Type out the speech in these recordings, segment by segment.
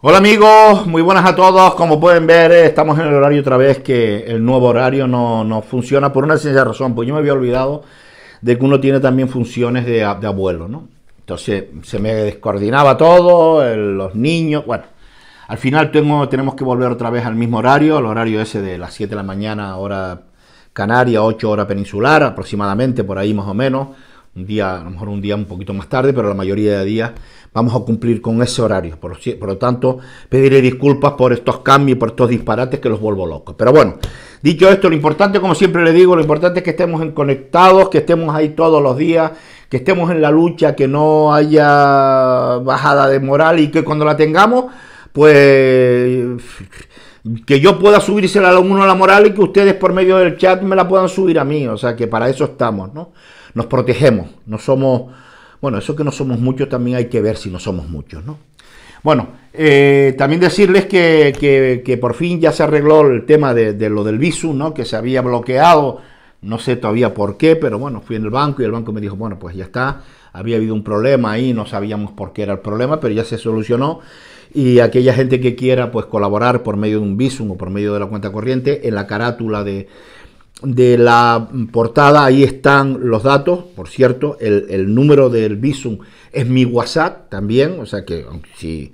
Hola amigos, muy buenas a todos. Como pueden ver, eh, estamos en el horario otra vez que el nuevo horario no, funciona por una sencilla razón, pues yo me había olvidado de que uno tiene también funciones de, abuelo, ¿no? Entonces se me descoordinaba todo, los niños, bueno. Al final tenemos que volver otra vez al mismo horario, al horario ese de las 7 de la mañana, hora canaria, 8 hora peninsular, aproximadamente, por ahí más o menos un día, a lo mejor un día un poquito más tarde, pero la mayoría de días vamos a cumplir con ese horario. Por, lo tanto, pediré disculpas por estos cambios, por estos disparates que los vuelvo locos. Pero bueno, dicho esto, lo importante, como siempre le digo, lo importante es que estemos conectados, que estemos ahí todos los días, que estemos en la lucha, que no haya bajada de moral y que cuando la tengamos, pues que yo pueda subirse a uno la moral y que ustedes por medio del chat me la puedan subir a mí. O sea que para eso estamos, ¿no? nos protegemos, no somos, bueno, eso que no somos muchos también hay que ver si no somos muchos, ¿no? Bueno, eh, también decirles que, por fin ya se arregló el tema de, de lo del visum, ¿no? Que se había bloqueado, no sé todavía por qué, pero bueno, fui en el banco y el banco me dijo, bueno, pues ya está, había habido un problema ahí, no sabíamos por qué era el problema, pero ya se solucionó. Y aquella gente que quiera pues colaborar por medio de un visum o por medio de la cuenta corriente, en la carátula de, de la portada, ahí están los datos, por cierto, el, número del Visum es mi WhatsApp también, o sea que si,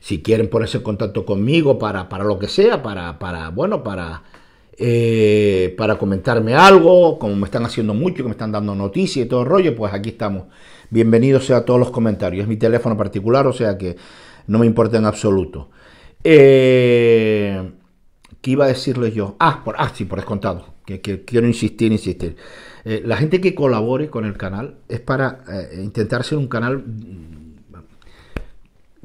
si quieren ponerse en contacto conmigo para, para lo que sea, para, para bueno, para, eh, para comentarme algo, como me están haciendo mucho, que me están dando noticias y todo el rollo, pues aquí estamos. Bienvenidos a todos los comentarios, es mi teléfono particular, o sea que no me importa en absoluto. Eh, ¿Qué iba a decirle yo? Ah, por, ah sí, por descontado, que, quiero insistir, insistir. Eh, la gente que colabore con el canal es para intentarse eh, intentar ser un canal... Mm,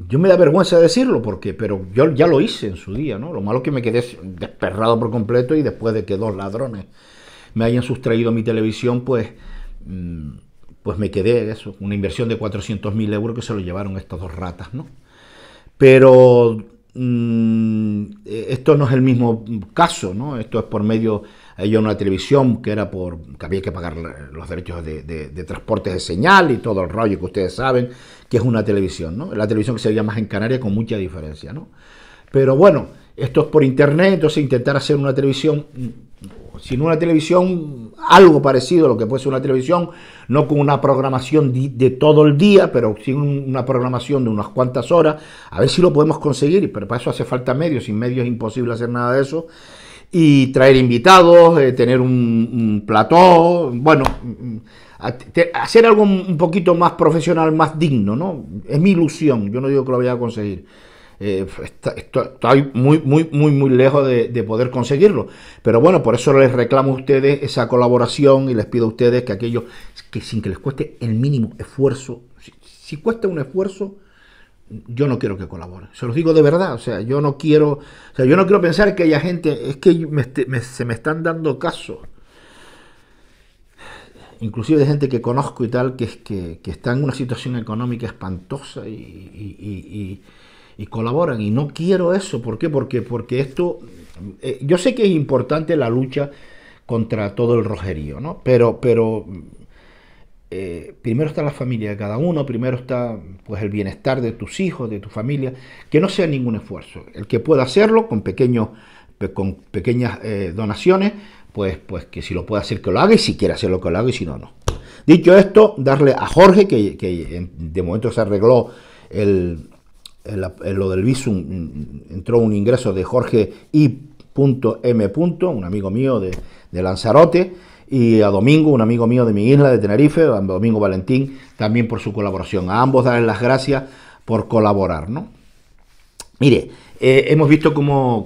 yo me da vergüenza decirlo, porque, pero yo ya lo hice en su día, ¿no? Lo malo es que me quedé desperrado por completo y después de que dos ladrones me hayan sustraído mi televisión, pues, mm, pues me quedé eso, una inversión de 400.000 euros que se lo llevaron estas dos ratas, ¿no? Pero Mm, eh, esto no es el mismo caso, ¿no? Esto es por medio, de una televisión que era por, que había que pagar los derechos de, transporte de señal y todo el rollo que ustedes saben, que es una televisión, ¿no? La televisión que se veía más en Canarias con mucha diferencia, Pero bueno, esto es por internet, entonces intentar hacer una televisión mm, sin una televisión algo parecido a lo que puede ser una televisión, no con una programación de, todo el día, pero sin una programación de unas cuantas horas, a ver si lo podemos conseguir, pero para eso hace falta medios, sin medios es imposible hacer nada de eso, y traer invitados, eh, tener un, un, plató, bueno, mm, mm, hacer algo un poquito más profesional, más digno, ¿no? Es mi ilusión, yo no digo que lo voy a conseguir. Eh, está, estoy muy, muy, muy, muy lejos de, poder conseguirlo. Pero bueno, por eso les reclamo a ustedes esa colaboración y les pido a ustedes que aquello, que sin que les cueste el mínimo esfuerzo, si, cuesta un esfuerzo, yo no quiero que colaboren. Se los digo de verdad, o sea, yo no quiero, o sea, yo no quiero pensar que haya gente, es que este, se me están dando casos, inclusive de gente que conozco y tal, que, que, que está en una situación económica espantosa y, y y colaboran. Y no quiero eso. ¿Por qué? Porque, esto, eh, yo sé que es importante la lucha contra todo el rojerío, ¿no? Pero, pero eh, primero está la familia de cada uno, primero está pues el bienestar de tus hijos, de tu familia, que no sea ningún esfuerzo. El que pueda hacerlo con pequeños, con pequeñas eh, donaciones, pues, pues que si lo puede hacer que lo haga y si quiere hacerlo que lo haga y si no, no. Dicho esto, darle a Jorge, que, que de momento se arregló el, en, eh, eh, lo del visum mm, mm, entró un ingreso de Jorge I.M. un amigo mío de, Lanzarote, y a Domingo, un amigo mío de mi isla, de Tenerife, a Domingo Valentín, también por su colaboración. A ambos darles las gracias por colaborar, ¿no? Mire, eh, hemos visto cómo,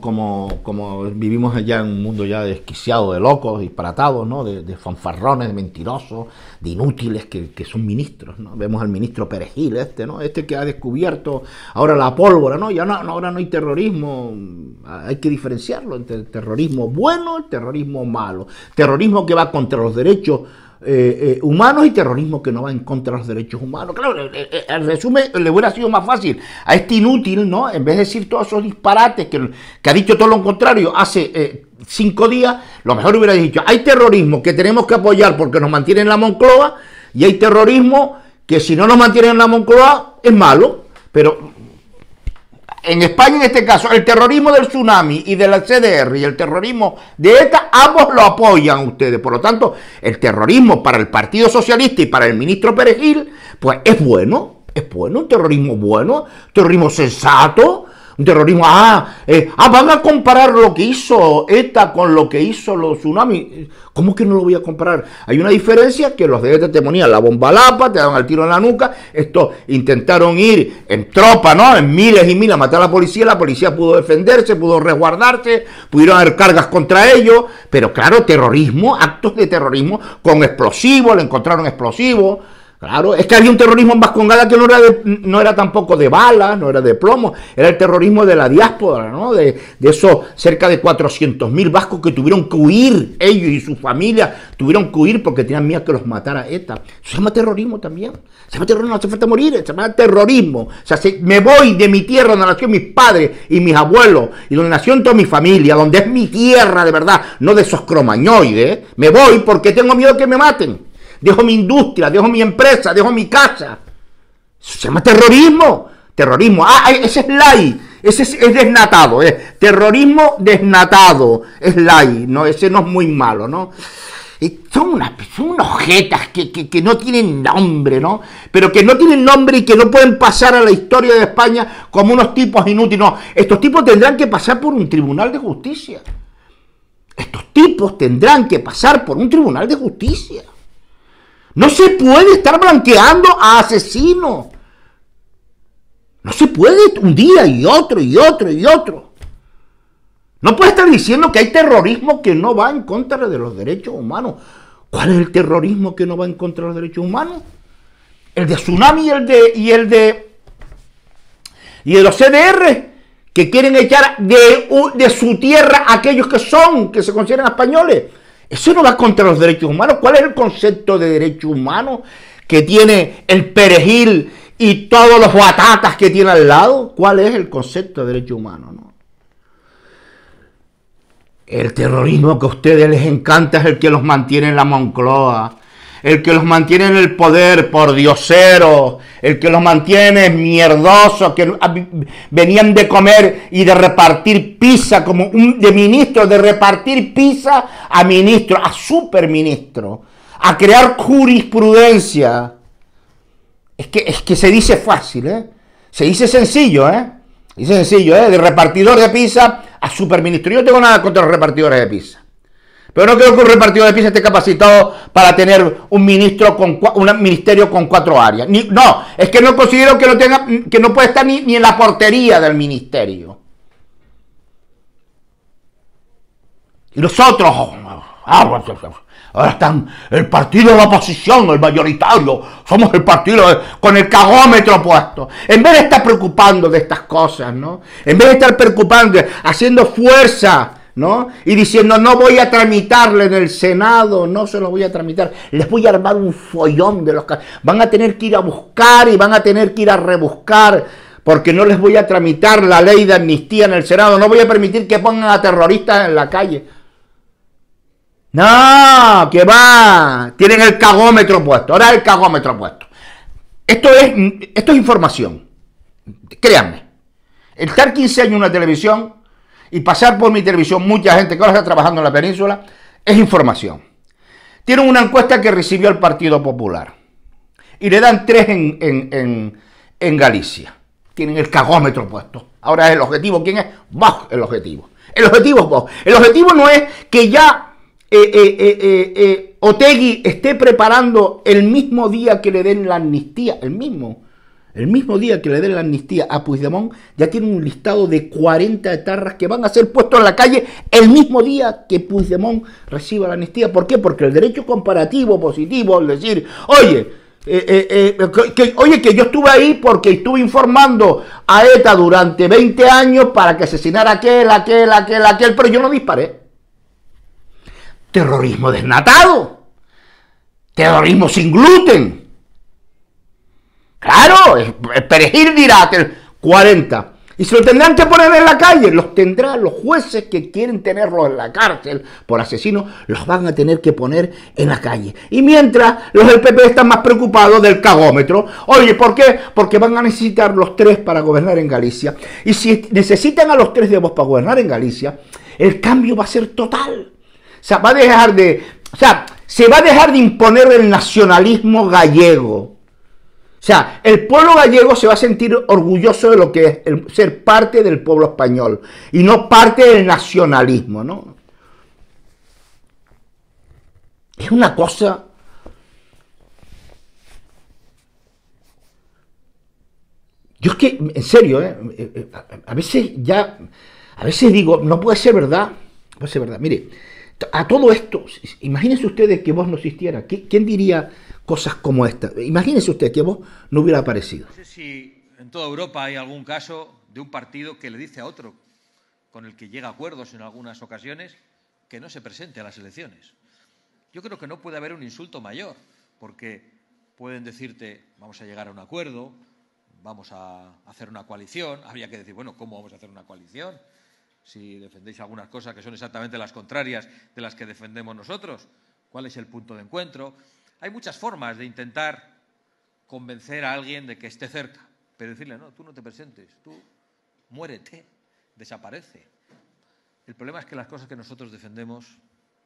vivimos allá en un mundo ya desquiciado de locos, disparatados, ¿no? de, fanfarrones, de mentirosos, de inútiles que, son ministros. ¿no? Vemos al ministro Perejil, este, ¿no? este que ha descubierto ahora la pólvora. ¿no? Ya no, ahora no hay terrorismo, hay que diferenciarlo entre el terrorismo bueno y el terrorismo malo. Terrorismo que va contra los derechos eh, eh, humanos y terrorismo que no va en contra de los derechos humanos. Claro, el, eh, resumen le hubiera sido más fácil a este inútil, ¿no? En vez de decir todos esos disparates que, ha dicho todo lo contrario hace cinco días, lo mejor hubiera dicho, hay terrorismo que tenemos que apoyar porque nos mantienen en la Moncloa y hay terrorismo que si no nos mantienen en la Moncloa es malo, pero en España en este caso, el terrorismo del tsunami y de la CDR y el terrorismo de ETA, ambos lo apoyan ustedes. Por lo tanto, el terrorismo para el Partido Socialista y para el ministro Perejil, pues es bueno, es bueno, un terrorismo bueno, terrorismo sensato, un terrorismo. Ah, eh, ah, van a comparar lo que hizo ETA con lo que hizo los tsunamis. ¿Cómo que no lo voy a comparar? Hay una diferencia que los de ETA te ponían la bomba lapa, te daban el tiro en la nuca. Estos intentaron ir en tropa, ¿no? En miles y miles a matar a la policía. La policía pudo defenderse, pudo resguardarse, pudieron haber cargas contra ellos. Pero claro, terrorismo, actos de terrorismo con explosivos, le encontraron explosivos. Claro, es que había un terrorismo en Vascongada que no era, no era tampoco de balas, no era de plomo, era el terrorismo de la diáspora, ¿no? De, de esos cerca de 400.000 vascos que tuvieron que huir, ellos y su familia tuvieron que huir porque tenían miedo que los matara ETA. Eso se llama terrorismo también. Se llama terrorismo, no hace falta morir, se llama terrorismo. O sea, me voy de mi tierra donde nació mis padres y mis abuelos y donde nació toda mi familia, donde es mi tierra de verdad, no de esos cromañoides. Me voy porque tengo miedo que me maten dejo mi industria, dejo mi empresa, dejo mi casa. se llama terrorismo. Terrorismo. Ah, eh, ese es Lai. Ese es, desnatado. Es eh. terrorismo desnatado. Es Lai. No, ese no es muy malo, ¿no? son unas, son que, que, no tienen nombre, ¿no? Pero que no tienen nombre y que no pueden pasar a la historia de España como unos tipos inútiles. estos tipos tendrán que pasar por un tribunal de justicia. Estos tipos tendrán que pasar por un tribunal de justicia. No se puede estar blanqueando a asesinos. No se puede un día y otro y otro y otro. No puede estar diciendo que hay terrorismo que no va en contra de los derechos humanos. ¿Cuál es el terrorismo que no va en contra de los derechos humanos? El de tsunami y el de y el de y de los CDR que quieren echar de, de su tierra a aquellos que son, que se consideran españoles. Eso no va contra los derechos humanos. ¿Cuál es el concepto de derecho humano que tiene el perejil y todos los batatas que tiene al lado? ¿Cuál es el concepto de derecho humano? No? El terrorismo que a ustedes les encanta es el que los mantiene en la Moncloa, el que los mantiene en el poder por diosero, el que los mantiene mierdosos, que ah, venían de comer y de repartir pizza, como un, de ministro, de repartir pizza a ministro, a superministro, a crear jurisprudencia. Es que, es que se dice fácil, ¿eh? Se dice sencillo, ¿eh? Dice sencillo, ¿eh? De repartidor de pizza a superministro. Yo no tengo nada contra los repartidores de pizza. Pero no creo que un repartido de piezas esté capacitado para tener un ministro con un ministerio con cuatro áreas. no, es que no considero que no tenga, que no puede estar ni, en la portería del ministerio. Y nosotros, oh, ah, pues, pues, pues, ahora están el partido de la oposición, el mayoritario, somos el partido con el cagómetro puesto. En vez de estar preocupando de estas cosas, ¿no? En vez de estar preocupando, haciendo fuerza ¿no? Y diciendo, no voy a tramitarle en el Senado, no se lo voy a tramitar, les voy a armar un follón de los... Van a tener que ir a buscar y van a tener que ir a rebuscar, porque no les voy a tramitar la ley de amnistía en el Senado, no voy a permitir que pongan a terroristas en la calle. No, que va, tienen el cagómetro puesto, ahora el cagómetro puesto. Esto es, esto es información, créanme. El estar 15 años en una televisión y pasar por mi televisión, mucha gente que ahora está trabajando en la península, es información. Tienen una encuesta que recibió el Partido Popular y le dan tres en, Galicia. Tienen el cagómetro puesto. Ahora es el objetivo. ¿Quién es? Bajo el objetivo. El objetivo es El objetivo no es que ya eh, eh, eh, eh, Otegui esté preparando el mismo día que le den la amnistía, el mismo el mismo día que le den la amnistía a Puigdemont, ya tiene un listado de 40 etarras que van a ser puestos en la calle el mismo día que Puigdemont reciba la amnistía. ¿Por qué? Porque el derecho comparativo positivo, es decir, oye, eh, eh, eh, que, oye, que yo estuve ahí porque estuve informando a ETA durante 20 años para que asesinara aquel, aquel, aquel, aquel, pero yo no disparé. Terrorismo desnatado. Terrorismo sin gluten Claro, el perejil dirá que 40. Y si lo tendrán que poner en la calle, los tendrán los jueces que quieren tenerlos en la cárcel por asesinos, los van a tener que poner en la calle. Y mientras los del PP están más preocupados del cagómetro, oye, ¿por qué? Porque van a necesitar los tres para gobernar en Galicia. Y si necesitan a los tres de vos para gobernar en Galicia, el cambio va a ser total. O sea, va a dejar de. O sea, se va a dejar de imponer el nacionalismo gallego o sea, el pueblo gallego se va a sentir orgulloso de lo que es el, ser parte del pueblo español y no parte del nacionalismo, ¿no? Es una cosa... Yo es que, en serio, ¿eh? Eh, eh, a veces ya, a veces digo, no puede ser verdad, no puede ser verdad. Mire, a todo esto, imagínense ustedes que vos no existiera. ¿Quién diría cosas como esta? Imagínense ustedes que vos no hubiera aparecido. No sé si en toda Europa hay algún caso de un partido que le dice a otro, con el que llega a acuerdos en algunas ocasiones, que no se presente a las elecciones. Yo creo que no puede haber un insulto mayor, porque pueden decirte, vamos a llegar a un acuerdo, vamos a hacer una coalición. Habría que decir, bueno, ¿cómo vamos a hacer una coalición? si defendéis algunas cosas que son exactamente las contrarias de las que defendemos nosotros. ¿Cuál es el punto de encuentro? Hay muchas formas de intentar convencer a alguien de que esté cerca, pero decirle, no, tú no te presentes, tú muérete, desaparece. El problema es que las cosas que nosotros defendemos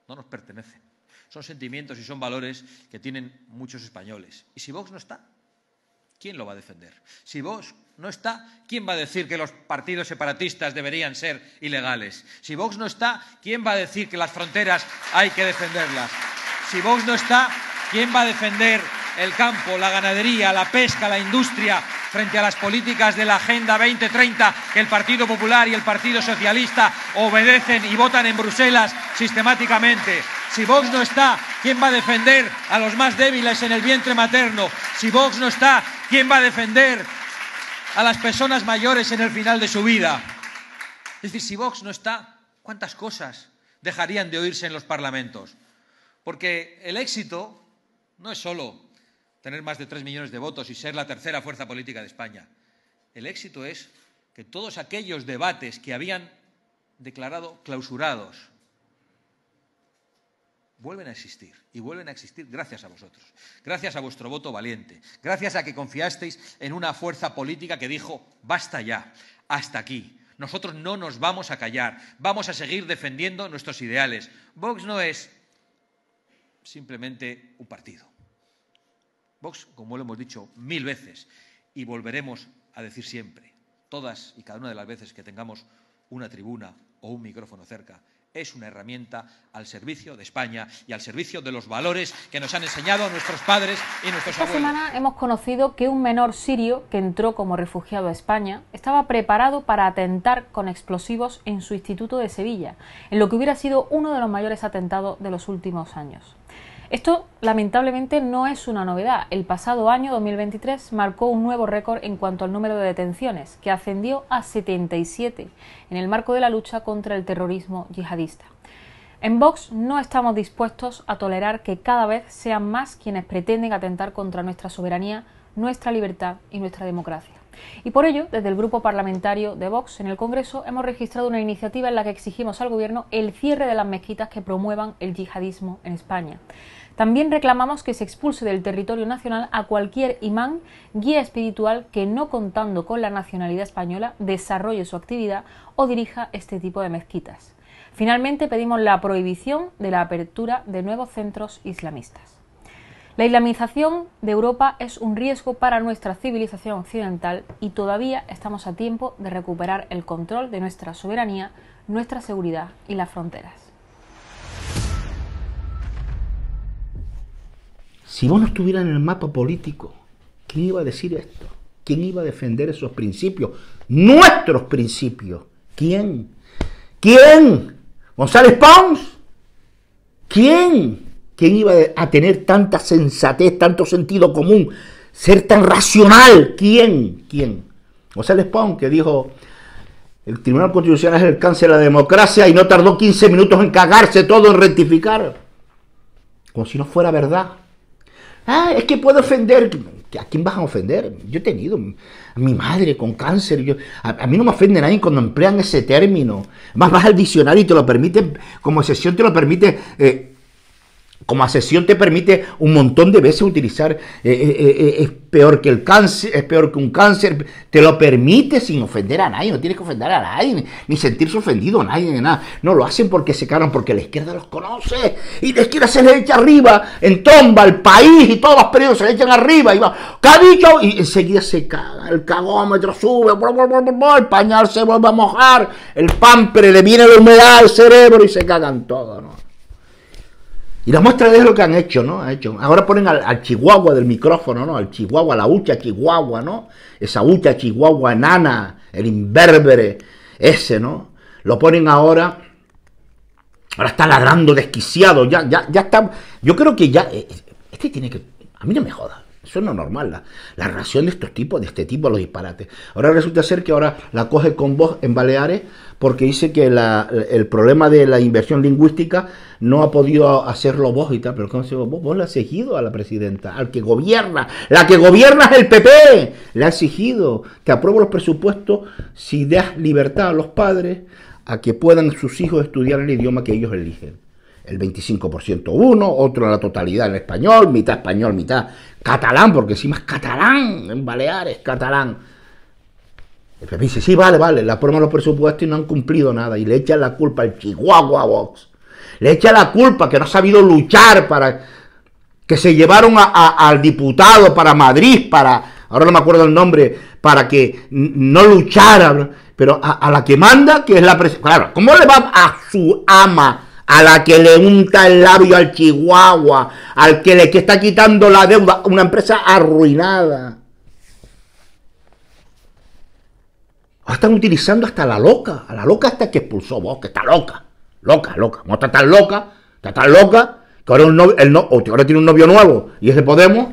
no nos pertenecen. Son sentimientos y son valores que tienen muchos españoles. ¿Y si Vox no está? ¿quién lo va a defender? Si Vox no está, ¿quién va a decir que los partidos separatistas deberían ser ilegales? Si Vox no está, ¿quién va a decir que las fronteras hay que defenderlas? Si Vox no está, ¿quién va a defender el campo, la ganadería, la pesca, la industria frente a las políticas de la Agenda 2030 que el Partido Popular y el Partido Socialista obedecen y votan en Bruselas sistemáticamente. Si Vox no está, ¿quién va a defender a los más débiles en el vientre materno? Si Vox no está, ¿Quién va a defender a las personas mayores en el final de su vida? Es decir, si Vox no está, ¿cuántas cosas dejarían de oírse en los parlamentos? Porque el éxito no es solo tener más de tres millones de votos y ser la tercera fuerza política de España. El éxito es que todos aquellos debates que habían declarado clausurados, vuelven a existir y vuelven a existir gracias a vosotros, gracias a vuestro voto valiente, gracias a que confiasteis en una fuerza política que dijo, basta ya, hasta aquí. Nosotros no nos vamos a callar, vamos a seguir defendiendo nuestros ideales. Vox no es simplemente un partido. Vox, como lo hemos dicho mil veces y volveremos a decir siempre, todas y cada una de las veces que tengamos una tribuna o un micrófono cerca, es una herramienta al servicio de España y al servicio de los valores que nos han enseñado nuestros padres y nuestros abuelos. Esta semana hemos conocido que un menor sirio que entró como refugiado a España estaba preparado para atentar con explosivos en su instituto de Sevilla, en lo que hubiera sido uno de los mayores atentados de los últimos años. Esto lamentablemente no es una novedad. El pasado año 2023 marcó un nuevo récord en cuanto al número de detenciones, que ascendió a 77 en el marco de la lucha contra el terrorismo yihadista. En Vox no estamos dispuestos a tolerar que cada vez sean más quienes pretenden atentar contra nuestra soberanía, nuestra libertad y nuestra democracia. Y por ello, desde el grupo parlamentario de Vox en el Congreso hemos registrado una iniciativa en la que exigimos al Gobierno el cierre de las mezquitas que promuevan el yihadismo en España. También reclamamos que se expulse del territorio nacional a cualquier imán, guía espiritual que no contando con la nacionalidad española desarrolle su actividad o dirija este tipo de mezquitas. Finalmente pedimos la prohibición de la apertura de nuevos centros islamistas. La islamización de Europa es un riesgo para nuestra civilización occidental y todavía estamos a tiempo de recuperar el control de nuestra soberanía, nuestra seguridad y las fronteras. Si vos no estuvieras en el mapa político, ¿quién iba a decir esto? ¿Quién iba a defender esos principios? Nuestros principios. ¿Quién? ¿Quién? ¿González Pons? ¿Quién? ¿Quién iba a tener tanta sensatez, tanto sentido común, ser tan racional? ¿Quién? ¿Quién? González Pons que dijo, el Tribunal Constitucional es el cáncer de la democracia y no tardó 15 minutos en cagarse todo, en rectificar. Como si no fuera verdad. Ah, es que puedo ofender. ¿A quién vas a ofender? Yo he tenido a mi madre con cáncer. Yo, a, mí no me ofende nadie cuando emplean ese término. Más vas al diccionario y te lo permite, como sesión te lo permite. Eh, como asesión te permite un montón de veces utilizar, eh, eh, eh, es peor que el cáncer, es peor que un cáncer, te lo permite sin ofender a nadie, no tienes que ofender a nadie, ni sentirse ofendido a nadie, ni nada. No lo hacen porque se cagan, porque la izquierda los conoce y la izquierda se les echa arriba, en tomba, el país y todos los periodos se le echan arriba y va, cabillo, Y enseguida se caga, el cagómetro sube, el pañal se vuelve a mojar, el pamper le viene la humedad al cerebro y se cagan todos, ¿no? Y la muestra de lo que han hecho, ¿no? hecho. Ahora ponen al, chihuahua del micrófono, ¿no? Al chihuahua, la hucha chihuahua, ¿no? Esa Ucha chihuahua Nana, el imberbere, ese, ¿no? Lo ponen ahora. Ahora está ladrando desquiciado, ya, ya, ya está. Yo creo que ya. Eh, eh, este tiene que. A mí no me joda. Eso no es normal, la, relación de estos tipos, de este tipo, los disparates. Ahora resulta ser que ahora la coge con voz en Baleares porque dice que el problema de la inversión lingüística no ha podido hacerlo vos y tal, pero ¿cómo se vos? Vos le has exigido a la presidenta, al que gobierna, la que gobierna es el PP, le ha exigido que apruebe los presupuestos si das libertad a los padres a que puedan sus hijos estudiar el idioma que ellos eligen el 25% uno, otro la totalidad en español, mitad español, mitad catalán, porque encima es catalán en Baleares, catalán dice, sí, vale, vale, la de los presupuestos y no han cumplido nada. Y le echan la culpa al Chihuahua Vox. Le echa la culpa que no ha sabido luchar para... Que se llevaron al diputado para Madrid, para... Ahora no me acuerdo el nombre, para que no luchara. Pero a, la que manda, que es la presidenta... Claro, ¿cómo le va a su ama? a la que le unta el labio al chihuahua, al que le que está quitando la deuda, una empresa arruinada. Ahora están utilizando hasta la loca, a la loca hasta que expulsó vos, que está loca, loca, loca. no está tan loca, está tan loca, que ahora, tiene un novio nuevo y es de Podemos.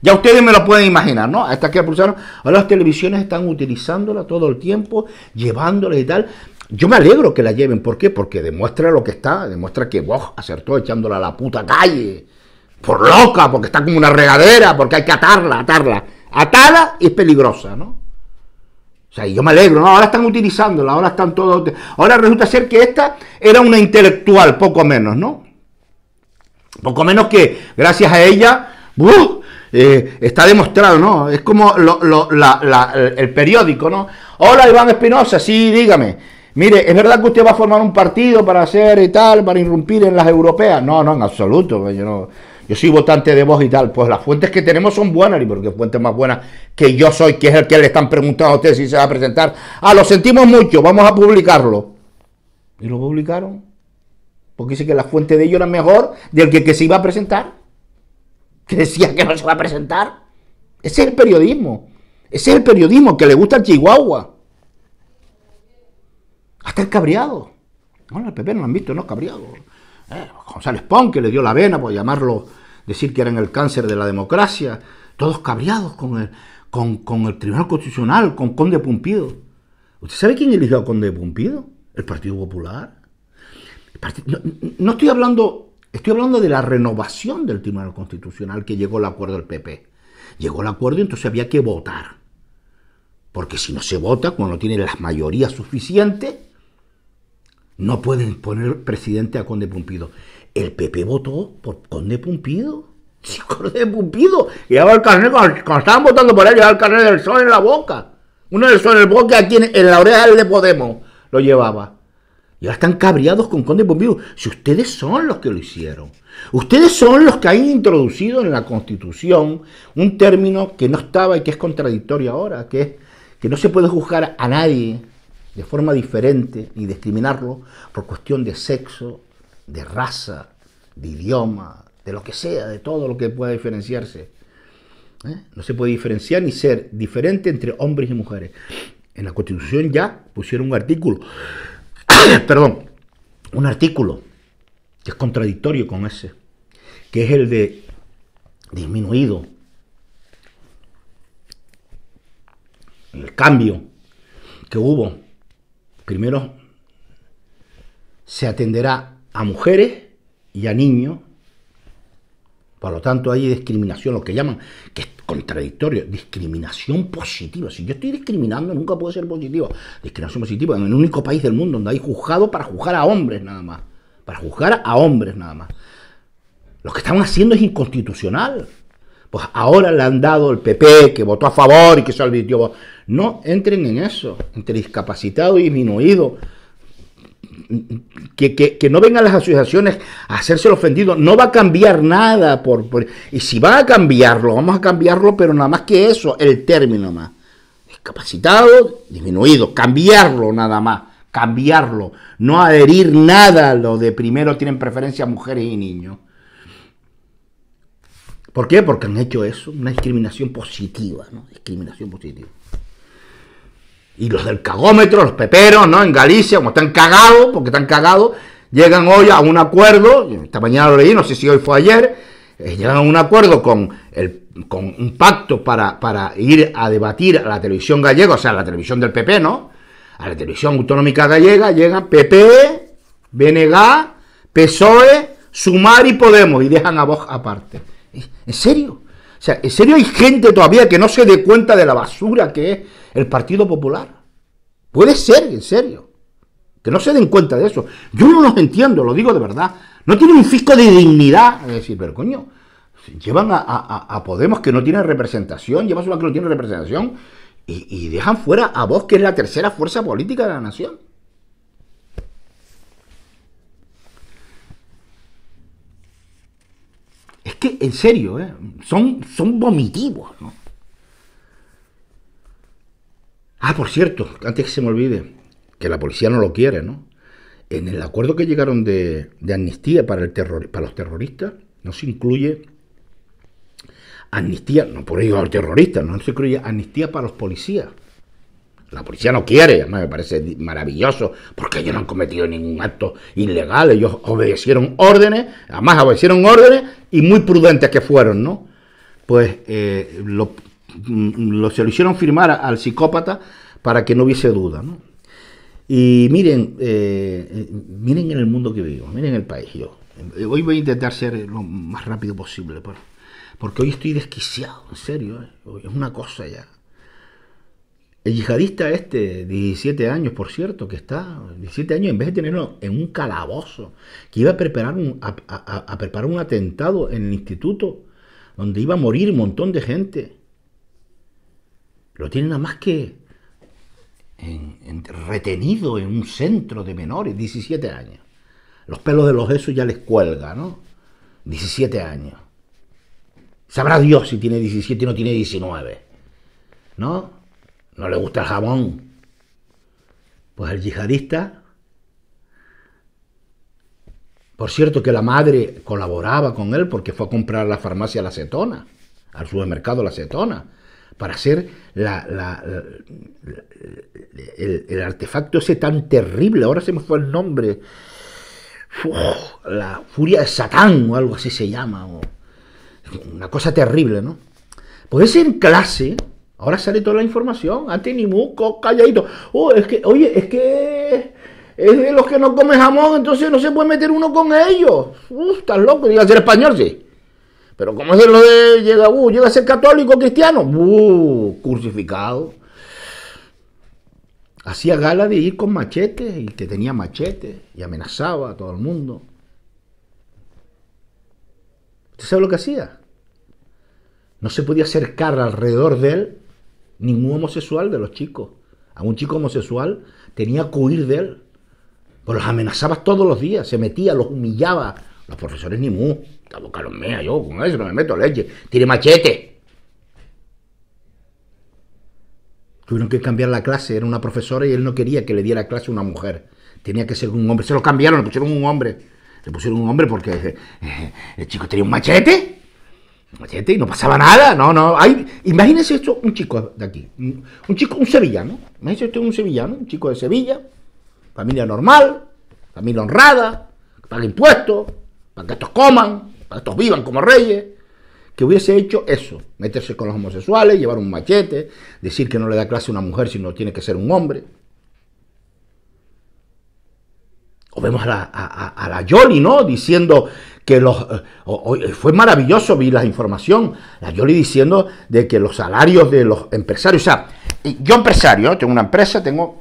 Ya ustedes me lo pueden imaginar, ¿no? Hasta que expulsaron. Ahora las televisiones están utilizándola todo el tiempo, llevándola y tal. Yo me alegro que la lleven, ¿por qué? Porque demuestra lo que está, demuestra que vos acertó echándola a la puta calle. Por loca, porque está como una regadera, porque hay que atarla, atarla. Atada y es peligrosa, ¿no? O sea, yo me alegro, ¿no? Ahora están utilizándola, ahora están todos. Ahora resulta ser que esta era una intelectual, poco menos, ¿no? Poco menos que gracias a ella. Eh, está demostrado, ¿no? Es como el periódico, ¿no? Hola Iván Espinosa, sí, dígame. Mire, ¿es verdad que usted va a formar un partido para hacer y tal, para irrumpir en las europeas? No, no, en absoluto. Yo no, yo soy votante de voz y tal, pues las fuentes que tenemos son buenas, y porque fuentes más buenas que yo soy, que es el que le están preguntando a ustedes si se va a presentar. Ah, lo sentimos mucho, vamos a publicarlo. Y lo publicaron, porque dice que la fuente de ellos era mejor del que, que se iba a presentar, que decía que no se va a presentar. Ese es el periodismo, ese es el periodismo que le gusta al Chihuahua. Hasta el cabreado. No, el PP no lo han visto, no, cabreado. Eh, González Pon, que le dio la vena por llamarlo, decir que eran el cáncer de la democracia, todos cabreados con el, con, el Tribunal Constitucional, con Conde Pumpido. ¿Usted sabe quién eligió a Conde Pumpido? El Partido Popular. no, estoy hablando Estoy hablando de la renovación del Tribunal Constitucional que llegó el acuerdo del PP. Llegó el acuerdo, y entonces había que votar. Porque si no se vota, cuando tiene las mayoría suficiente, no pueden poner presidente a Conde Pumpido. El PP votó por Conde Pumpido. Sí, Conde Pumpido. el carnet, cuando, estaban votando por él, llevaba el carnet del sol en la boca. Uno del sol en el boca aquí en, la oreja del de Podemos lo llevaba. Y ahora están cabreados con Conde Pumpido. Si ustedes son los que lo hicieron, ustedes son los que han introducido en la Constitución un término que no estaba y que es contradictorio ahora, que es que no se puede juzgar a nadie de forma diferente y discriminarlo por cuestión de sexo, de raza, de idioma, de lo que sea, de todo lo que pueda diferenciarse. ¿eh? No se puede diferenciar ni ser diferente entre hombres y mujeres. En la Constitución ya pusieron un artículo, perdón, un artículo que es contradictorio con ese, que es el de disminuido, el cambio que hubo Primero, se atenderá a mujeres y a niños. Por lo tanto, hay discriminación, lo que llaman, que es contradictorio, discriminación positiva. Si yo estoy discriminando, nunca puedo ser positivo. Discriminación positiva en el único país del mundo donde hay juzgado para juzgar a hombres nada más. Para juzgar a hombres nada más. Lo que están haciendo es inconstitucional. Pues ahora le han dado el PP que votó a favor y que se advirtió. No entren en eso, entre discapacitado y disminuido. Que, que, no vengan las asociaciones a hacerse el ofendido, no va a cambiar nada. Por, y si va a cambiarlo, vamos a cambiarlo, pero nada más que eso, el término más. Discapacitado, disminuido, cambiarlo nada más, cambiarlo, no adherir nada a lo de primero tienen preferencia mujeres y niños. ¿Por qué? Porque han hecho eso, una discriminación positiva, ¿no? Discriminación positiva. Y los del cagómetro, los peperos, ¿no? En Galicia, como están cagados, porque están cagados, llegan hoy a un acuerdo, esta mañana lo leí, no sé si hoy fue ayer, eh, llegan a un acuerdo con, un pacto para, ir a debatir a la televisión gallega, o sea, a la televisión del PP, ¿no? A la televisión autonómica gallega llegan PP, BNG, PSOE, Sumar y Podemos, y dejan a Vox aparte. ¿En serio? O sea, ¿en serio hay gente todavía que no se dé cuenta de la basura que es el Partido Popular? Puede ser, en serio. Que no se den cuenta de eso. Yo no los entiendo, lo digo de verdad. No tienen un fisco de dignidad. Es decir, pero coño, llevan a, Podemos que no tiene representación, llevan a que no tiene representación y, y dejan fuera a vos que es la tercera fuerza política de la nación. que, en serio, eh, son, son vomitivos. ¿no? Ah, por cierto, antes que se me olvide, que la policía no lo quiere, ¿no? En el acuerdo que llegaron de, de amnistía para, el terror, para los terroristas, no se incluye amnistía, no por ello al terrorista, no se incluye amnistía para los policías. La policía no quiere, además me parece maravilloso, porque ellos no han cometido ningún acto ilegal, ellos obedecieron órdenes, además obedecieron órdenes y muy prudentes que fueron, ¿no? Pues eh, mm, lo, se lo hicieron firmar al psicópata para que no hubiese duda, ¿no? Y miren, eh, eh, miren en el mundo que vivo, miren el país yo. Hoy voy a intentar ser lo más rápido posible, pues, porque hoy estoy desquiciado, en serio, es una cosa ya. El yihadista este, 17 años, por cierto, que está, 17 años, en vez de tenerlo en un calabozo, que iba a preparar un, a, preparar atentado en el instituto, donde iba a morir un montón de gente, lo tiene nada más que retenido en un centro de menores, 17 años. Los pelos de los esos ya les cuelga, ¿no? 17 años. Sabrá Dios si tiene 17 y no tiene 19, ¿no? no le gusta el jabón, Pues el yihadista, por cierto que la madre colaboraba con él porque fue a comprar a la farmacia la acetona, al supermercado la acetona, para hacer la, el, artefacto ese tan terrible, ahora se me fue el nombre, la furia de Satán o algo así se llama, o, una cosa terrible, ¿no? Pues ese en clase Ahora sale toda la información. Antes ni calladito. Oh, es que, oye, es que es de los que no comen jamón, entonces no se puede meter uno con ellos. Uf, estás loco, a ser español, sí. Pero cómo es lo de llega, uh, llega a ser católico, cristiano, uh, crucificado. Hacía gala de ir con machetes y que tenía machetes y amenazaba a todo el mundo. ¿Usted sabe lo que hacía? No se podía acercar alrededor de él ningún homosexual de los chicos. A un chico homosexual tenía que huir de él. Pues los amenazaba todos los días, se metía, los humillaba. Los profesores ni mu, la mea yo con eso no me meto leche. Tiene machete. Tuvieron que cambiar la clase, era una profesora y él no quería que le diera clase a una mujer. Tenía que ser un hombre. Se lo cambiaron, le pusieron un hombre. Le pusieron un hombre porque eh, eh, el chico tenía un machete. Machete, y no pasaba nada, no, no. Hay, imagínense esto, un chico de aquí, un, chico, un sevillano. imagínese esto, un sevillano, un chico de Sevilla, familia normal, familia honrada, que paga impuestos, para que estos coman, para que estos vivan como reyes, que hubiese hecho eso, meterse con los homosexuales, llevar un machete, decir que no le da clase a una mujer si no tiene que ser un hombre. O vemos a la, Yoli, ¿no? Diciendo que los... Eh, eh, fue maravilloso, vi la información, la Yoli diciendo de que los salarios de los empresarios, o sea, yo empresario, tengo una empresa, tengo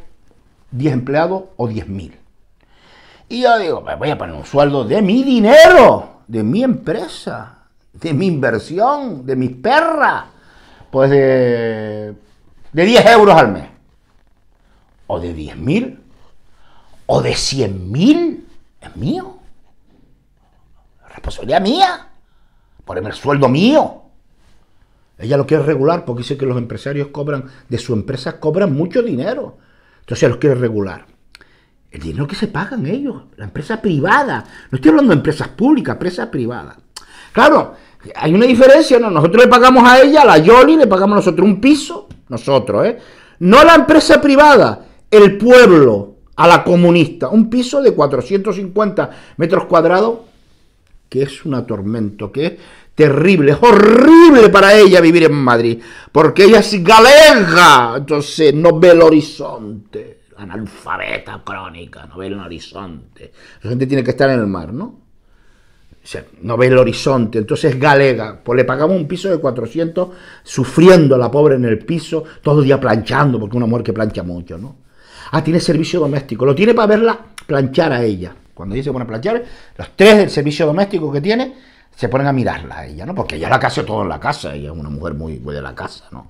10 empleados o 10 mil. Y yo digo, me voy a poner un sueldo de mi dinero, de mi empresa, de mi inversión, de mis perras, pues de, de 10 euros al mes. O de 10.000. mil o de 100 mil es mío. Responsabilidad mía. por el sueldo mío. Ella lo quiere regular porque dice que los empresarios cobran, de su empresa cobran mucho dinero. Entonces los quiere regular. El dinero que se pagan ellos, la empresa privada. No estoy hablando de empresas públicas, empresas privadas. Claro, hay una diferencia, ¿no? Nosotros le pagamos a ella, a la Yoli, le pagamos nosotros un piso, nosotros, ¿eh? No la empresa privada, el pueblo, a la comunista, un piso de 450 metros cuadrados, que es un atormento, que es terrible, es horrible para ella vivir en Madrid, porque ella es galega, entonces no ve el horizonte, analfabeta crónica, no ve el horizonte, la gente tiene que estar en el mar, ¿no? O sea, no ve el horizonte, entonces galega, pues le pagamos un piso de 400, sufriendo la pobre en el piso, todo el día planchando, porque una mujer que plancha mucho, ¿no? Ah, tiene servicio doméstico. Lo tiene para verla planchar a ella. Cuando ella se pone a planchar, los tres del servicio doméstico que tiene se ponen a mirarla a ella, ¿no? Porque ella la casa todo en la casa. Ella es una mujer muy, muy de la casa, ¿no?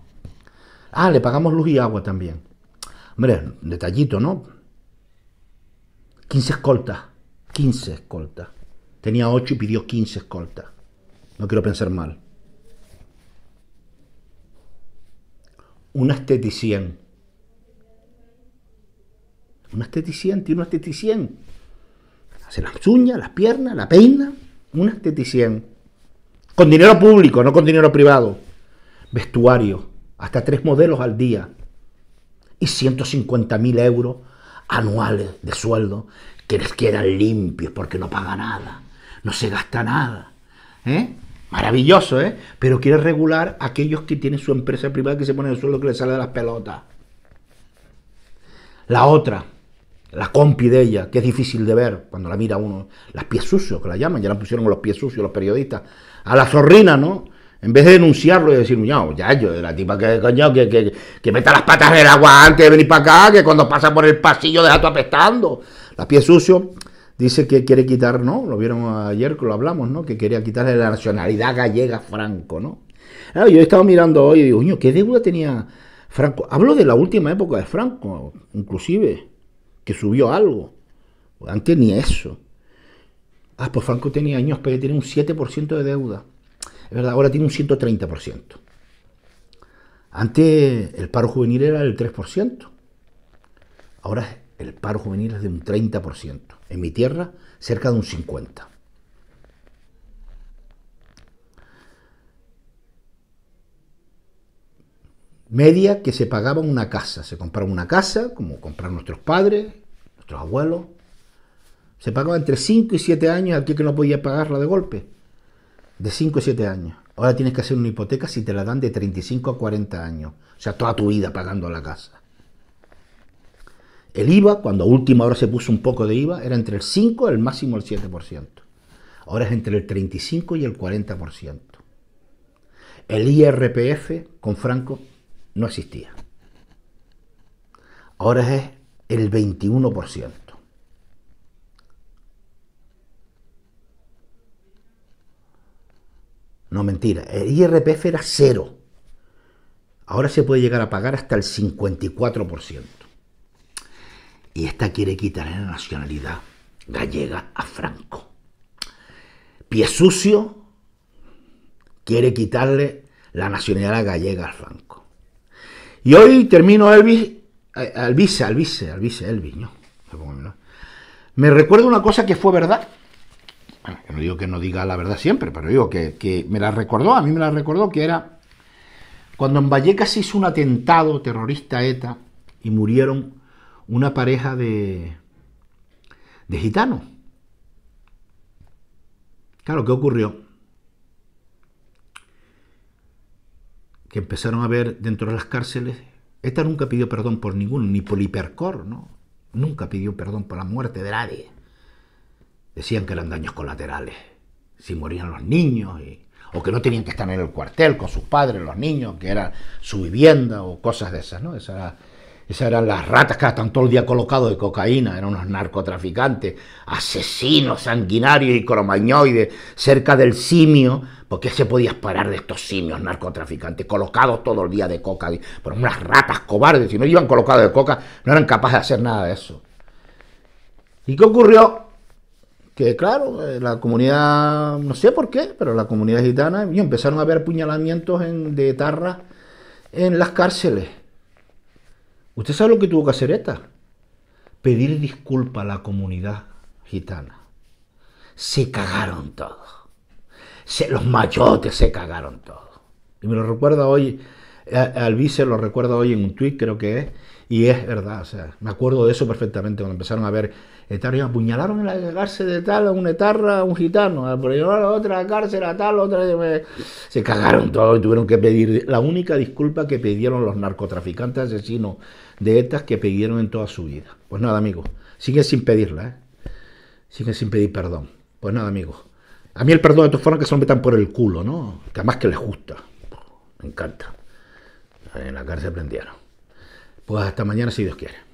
Ah, le pagamos luz y agua también. Hombre, detallito, ¿no? 15 escoltas. 15 escoltas. Tenía 8 y pidió 15 escoltas. No quiero pensar mal. Una esteticien un esteticien tiene una esteticien. Hace las uñas, las piernas, la peina. Una esteticien. Con dinero público, no con dinero privado. Vestuario. Hasta tres modelos al día. Y 150.000 euros anuales de sueldo que les quedan limpios porque no paga nada. No se gasta nada. ¿eh? Maravilloso, ¿eh? Pero quiere regular a aquellos que tienen su empresa privada que se ponen el sueldo que les sale de las pelotas. La otra, la compi de ella, que es difícil de ver cuando la mira uno, las pies sucios que la llaman, ya la pusieron los pies sucios los periodistas, a la zorrina, ¿no? En vez de denunciarlo y decir, no, ya, yo, la tipa que coño, que, que, meta las patas en el agua antes de venir para acá, que cuando pasa por el pasillo deja todo apestando. Las pies sucios, dice que quiere quitar, ¿no? Lo vieron ayer que lo hablamos, ¿no? Que quería quitarle la nacionalidad gallega a Franco, ¿no? yo he estado mirando hoy y digo, coño, ¿qué deuda tenía Franco? Hablo de la última época de Franco, inclusive que subió algo. Antes ni eso. Ah, pues Franco tenía años, pero tiene un 7% de deuda. Es verdad, ahora tiene un 130%. Antes el paro juvenil era del 3%. Ahora el paro juvenil es de un 30%. En mi tierra, cerca de un 50%. media que se pagaba una casa. Se compraba una casa, como compraron nuestros padres, nuestros abuelos. Se pagaba entre 5 y 7 años, aquí que no podía pagarla de golpe. De 5 y 7 años. Ahora tienes que hacer una hipoteca si te la dan de 35 a 40 años. O sea, toda tu vida pagando la casa. El IVA, cuando a última hora se puso un poco de IVA, era entre el 5, el máximo el 7%. Ahora es entre el 35 y el 40%. El IRPF con Franco no existía. Ahora es el 21%. No, mentira. El IRPF era cero. Ahora se puede llegar a pagar hasta el 54%. Y esta quiere quitarle la nacionalidad gallega a Franco. Pie sucio quiere quitarle la nacionalidad gallega a Franco. Y hoy termino Elvis, Elvis, Elvis, Me recuerdo una cosa que fue verdad. no digo que no diga la verdad siempre, pero digo que, me la recordó, a mí me la recordó que era cuando en Vallecas se hizo un atentado terrorista ETA y murieron una pareja de, de gitanos. Claro, ¿qué ocurrió? empezaron a ver dentro de las cárceles, esta nunca pidió perdón por ninguno, ni por hipercor, ¿no? Nunca pidió perdón por la muerte de nadie. Decían que eran daños colaterales, si morían los niños, o que no tenían que estar en el cuartel con sus padres, los niños, que era su vivienda o cosas de esas, ¿no? esas eran las ratas que están todo el día colocados de cocaína, eran unos narcotraficantes, asesinos sanguinarios y cromañoides, cerca del simio ¿Por qué se podía parar de estos simios narcotraficantes colocados todo el día de coca? Por unas ratas cobardes, si no iban colocados de coca, no eran capaces de hacer nada de eso. ¿Y qué ocurrió? Que claro, eh, la comunidad, no sé por qué, pero la comunidad gitana, empezaron a haber apuñalamientos en, de tarra en las cárceles. ¿Usted sabe lo que tuvo que hacer ETA? Pedir disculpa a la comunidad gitana. Se cagaron todos los machotes se cagaron todos... Y me lo recuerda hoy, eh, Albi lo recuerda hoy en un tweet creo que es, y es verdad, o sea, me acuerdo de eso perfectamente cuando empezaron a ver etarra, apuñalaron en la cárcel de tal a un etarra, a un gitano, apuñalaron a otra cárcel a tal, otra. Se cagaron todos y tuvieron que pedir. La única disculpa que pidieron los narcotraficantes asesinos de estas que pidieron en toda su vida. Pues nada, amigos, sigue sin pedirla, ¿eh? sin pedir perdón. Pues nada, amigos. A mí el perdón de tu forma que se lo metan por el culo, ¿no? Que más que les gusta. Me encanta. En la cárcel prendieron. Pues hasta mañana si Dios quiere.